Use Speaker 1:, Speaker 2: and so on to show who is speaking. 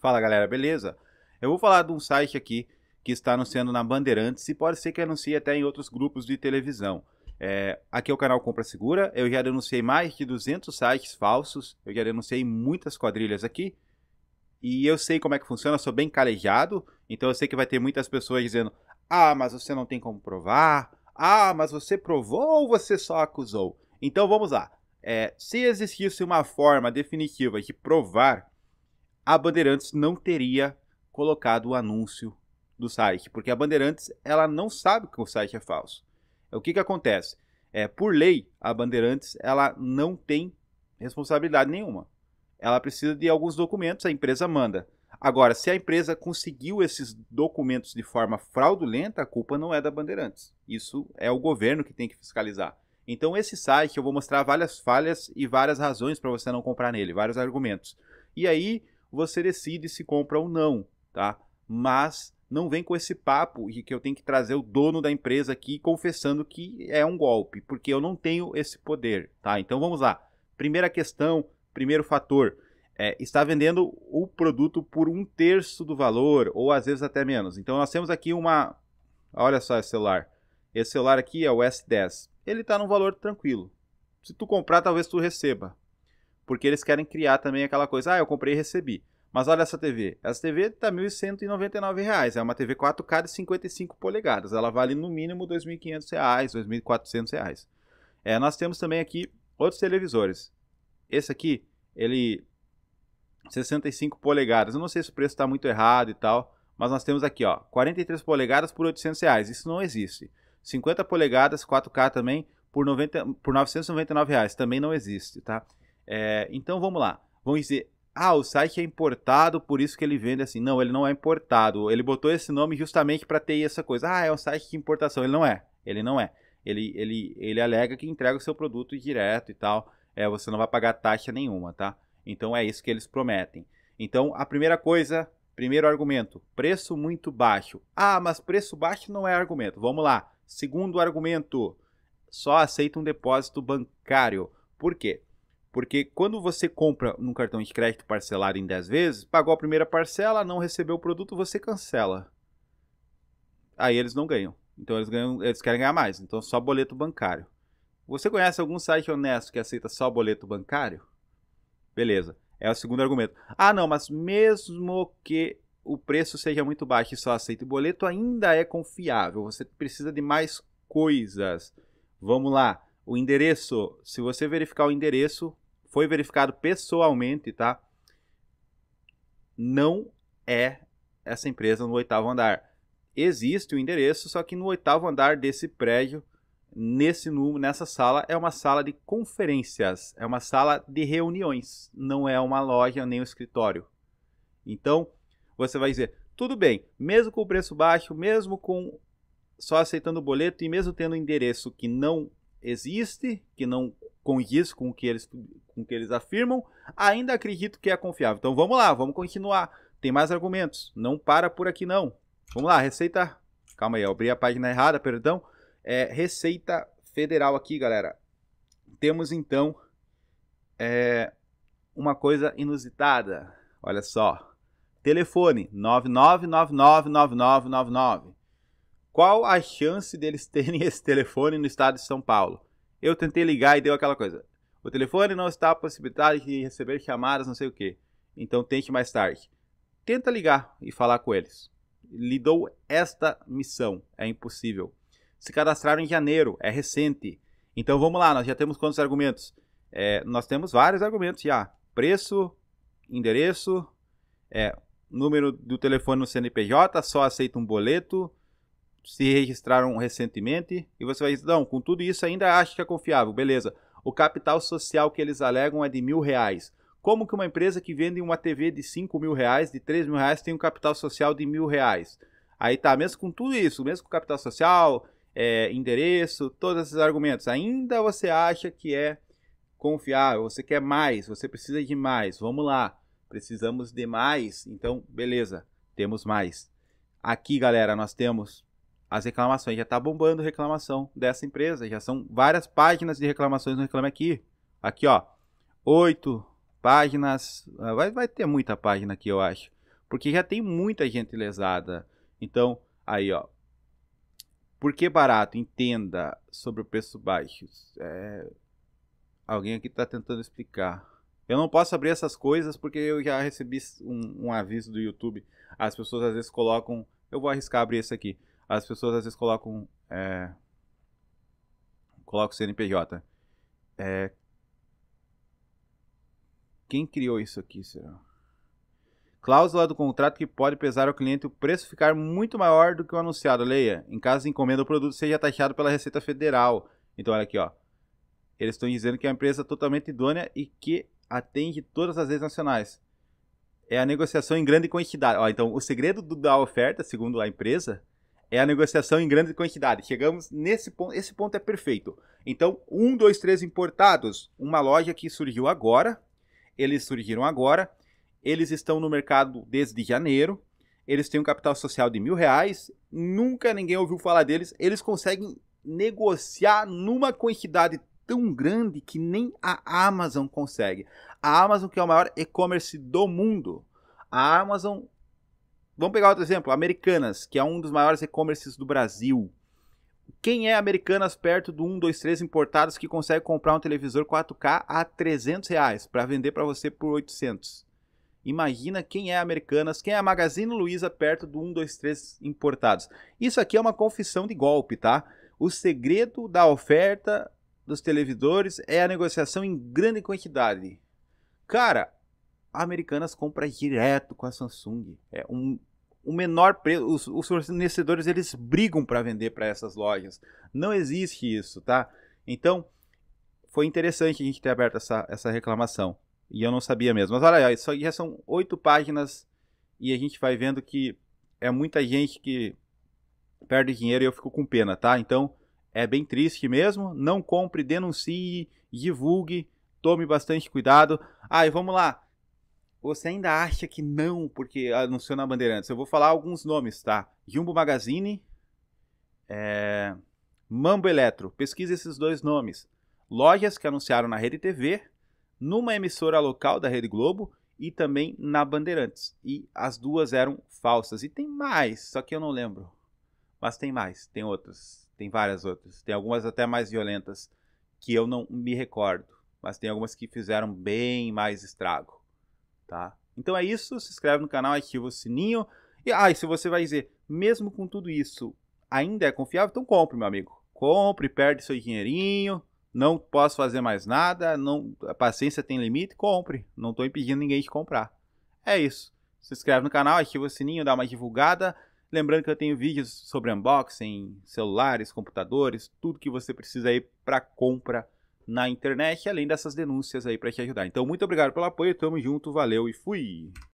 Speaker 1: Fala galera, beleza? Eu vou falar de um site aqui que está anunciando na Bandeirantes e pode ser que anuncie até em outros grupos de televisão. É, aqui é o canal Compra Segura, eu já denunciei mais de 200 sites falsos, eu já denunciei muitas quadrilhas aqui e eu sei como é que funciona, eu sou bem calejado, então eu sei que vai ter muitas pessoas dizendo: Ah, mas você não tem como provar, ah, mas você provou ou você só acusou? Então vamos lá. É, se existisse uma forma definitiva de provar, a Bandeirantes não teria colocado o anúncio do site, porque a Bandeirantes ela não sabe que o site é falso. O que, que acontece? É, por lei, a Bandeirantes ela não tem responsabilidade nenhuma. Ela precisa de alguns documentos, a empresa manda. Agora, se a empresa conseguiu esses documentos de forma fraudulenta, a culpa não é da Bandeirantes. Isso é o governo que tem que fiscalizar. Então esse site eu vou mostrar várias falhas e várias razões para você não comprar nele, vários argumentos. E aí você decide se compra ou não, tá? Mas não vem com esse papo de que eu tenho que trazer o dono da empresa aqui confessando que é um golpe, porque eu não tenho esse poder, tá? Então vamos lá. Primeira questão, primeiro fator, é, está vendendo o produto por um terço do valor, ou às vezes até menos. Então nós temos aqui uma. Olha só esse celular. Esse celular aqui é o S10 ele está num valor tranquilo. Se tu comprar, talvez tu receba. Porque eles querem criar também aquela coisa, ah, eu comprei e recebi. Mas olha essa TV. Essa TV está R$ 1.199. É uma TV 4K de 55 polegadas. Ela vale no mínimo R$ 2.500, R$ 2.400. É, nós temos também aqui outros televisores. Esse aqui, ele 65 polegadas. Eu não sei se o preço está muito errado e tal, mas nós temos aqui, ó, 43 polegadas por 800 reais. Isso não existe. 50 polegadas, 4K também, por, 90, por 999 reais. Também não existe, tá? É, então vamos lá. Vamos dizer, ah, o site é importado, por isso que ele vende assim. Não, ele não é importado. Ele botou esse nome justamente para ter essa coisa. Ah, é um site de importação. Ele não é. Ele não é. Ele, ele, ele alega que entrega o seu produto direto e tal. É, você não vai pagar taxa nenhuma, tá? Então é isso que eles prometem. Então a primeira coisa, primeiro argumento, preço muito baixo. Ah, mas preço baixo não é argumento. Vamos lá. Segundo argumento, só aceita um depósito bancário. Por quê? Porque quando você compra num cartão de crédito parcelado em 10 vezes, pagou a primeira parcela, não recebeu o produto, você cancela. Aí eles não ganham. Então eles, ganham, eles querem ganhar mais. Então só boleto bancário. Você conhece algum site honesto que aceita só boleto bancário? Beleza. É o segundo argumento. Ah, não, mas mesmo que o preço seja muito baixo e só aceita o boleto, ainda é confiável. Você precisa de mais coisas. Vamos lá. O endereço, se você verificar o endereço, foi verificado pessoalmente, tá? Não é essa empresa no oitavo andar. Existe o endereço, só que no oitavo andar desse prédio, nesse número, nessa sala, é uma sala de conferências, é uma sala de reuniões, não é uma loja nem um escritório. Então, você vai dizer, tudo bem, mesmo com o preço baixo, mesmo com só aceitando o boleto e mesmo tendo um endereço que não existe, que não condiz com o que eles, com que eles afirmam, ainda acredito que é confiável. Então vamos lá, vamos continuar. Tem mais argumentos. Não para por aqui não. Vamos lá, Receita. Calma aí, eu abri a página errada, perdão. É, Receita Federal aqui, galera. Temos então é, uma coisa inusitada. Olha só. Telefone 999999999. Qual a chance deles terem esse telefone no estado de São Paulo? Eu tentei ligar e deu aquela coisa. O telefone não está a possibilidade de receber chamadas, não sei o que. Então tente mais tarde. Tenta ligar e falar com eles. Lhe dou esta missão. É impossível. Se cadastraram em janeiro, é recente. Então vamos lá, nós já temos quantos argumentos? É, nós temos vários argumentos já. Preço, endereço, é, número do telefone no CNPJ, só aceita um boleto, se registraram recentemente, e você vai dizer, não, com tudo isso ainda acho que é confiável, beleza. O capital social que eles alegam é de mil reais. Como que uma empresa que vende uma TV de cinco mil reais, de três mil reais, tem um capital social de mil reais? Aí tá, mesmo com tudo isso, mesmo com capital social, é, endereço, todos esses argumentos, ainda você acha que é confiável, você quer mais, você precisa de mais, vamos lá precisamos de mais, então beleza, temos mais. Aqui, galera, nós temos as reclamações. Já está bombando reclamação dessa empresa. Já são várias páginas de reclamações no Reclame Aqui. Aqui, ó. Oito páginas. Ah, vai, vai ter muita página aqui, eu acho. Porque já tem muita gente lesada. Então, aí, ó. Por que barato? Entenda sobre o preço baixo. É... Alguém aqui está tentando explicar. Eu não posso abrir essas coisas porque eu já recebi um, um aviso do YouTube. As pessoas às vezes colocam. Eu vou arriscar abrir esse aqui. As pessoas às vezes colocam. É, o CNPJ. É, quem criou isso aqui, será? Cláusula do contrato que pode pesar ao cliente o preço ficar muito maior do que o anunciado. Leia, em caso de encomenda, o produto seja taxado pela Receita Federal. Então, olha aqui, ó. Eles estão dizendo que é uma empresa totalmente idônea e que atende todas as redes nacionais. É a negociação em grande quantidade. Ó, então, o segredo do, da oferta, segundo a empresa, é a negociação em grande quantidade. Chegamos nesse ponto, esse ponto é perfeito. Então, um, dois, três importados, uma loja que surgiu agora, eles surgiram agora, eles estão no mercado desde janeiro, eles têm um capital social de mil reais, nunca ninguém ouviu falar deles, eles conseguem negociar numa quantidade tão grande que nem a Amazon consegue. A Amazon, que é o maior e-commerce do mundo, a Amazon. Vamos pegar outro exemplo, Americanas, que é um dos maiores e-commerces do Brasil. Quem é Americanas perto do 1, 2, 3 importados que consegue comprar um televisor 4K a 300 reais para vender para você por 800? Imagina quem é Americanas, quem é a Magazine Luiza perto do 1, 2, 3 importados. Isso aqui é uma confissão de golpe, tá? O segredo da oferta dos televisores é a negociação em grande quantidade. Cara, a Americanas compra direto com a Samsung. É um o menor preço, os, os fornecedores eles brigam para vender para essas lojas. Não existe isso, tá? Então, foi interessante a gente ter aberto essa, essa reclamação. E eu não sabia mesmo. Mas olha aí, aqui já são oito páginas e a gente vai vendo que é muita gente que perde dinheiro e eu fico com pena, tá? Então, é bem triste mesmo. Não compre, denuncie, divulgue, tome bastante cuidado. Ah, e vamos lá. Você ainda acha que não, porque anunciou na Bandeirantes. Eu vou falar alguns nomes, tá? Jumbo Magazine, é... Mambo Eletro. Pesquise esses dois nomes. Lojas que anunciaram na Rede TV, numa emissora local da Rede Globo e também na Bandeirantes. E as duas eram falsas. E tem mais, só que eu não lembro. Mas tem mais, tem outras. Tem várias outras. Tem algumas até mais violentas que eu não me recordo, mas tem algumas que fizeram bem mais estrago, tá? Então é isso, se inscreve no canal, ativa o sininho. E ah, e se você vai dizer, mesmo com tudo isso, ainda é confiável, então compre, meu amigo. Compre, perde seu dinheirinho, não posso fazer mais nada, não, a paciência tem limite, compre. Não estou impedindo ninguém de comprar. É isso. Se inscreve no canal, ativa o sininho, dá uma divulgada. Lembrando que eu tenho vídeos sobre unboxing, celulares, computadores, tudo que você precisa aí para compra na internet, além dessas denúncias aí para te ajudar. Então, muito obrigado pelo apoio, tamo junto, valeu e fui!